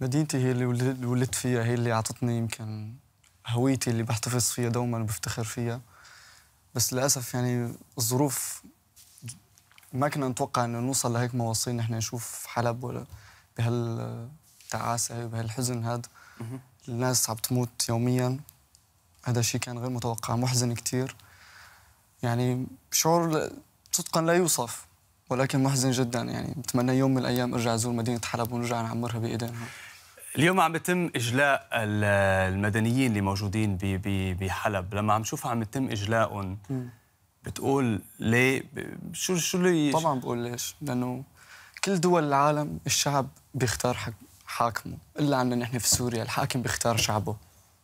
مدينتي هي اللي ولدت فيها هي اللي أعطتني يمكن هويتي اللي بحتفظ فيها دوما وبفتخر فيها بس للأسف يعني الظروف ما كنا نتوقع انه نوصل لهيك مواصيل نحن نشوف حلب ولا بهالتعاسه بهالحزن هذا الناس عم تموت يوميا هذا الشيء كان غير متوقع محزن كثير يعني شعور صدقا لا يوصف ولكن محزن جدا يعني بتمنى يوم من الايام ارجع ازور مدينه حلب ونرجع نعمرها بايدينا اليوم عم يتم اجلاء المدنيين اللي موجودين بحلب لما عم شوفها عم يتم اجلائهم بتقول ليه شو شو اللي طبعا بقول ليش لانه كل دول العالم الشعب بيختار حاكمه الا عندنا نحن في سوريا الحاكم بيختار شعبه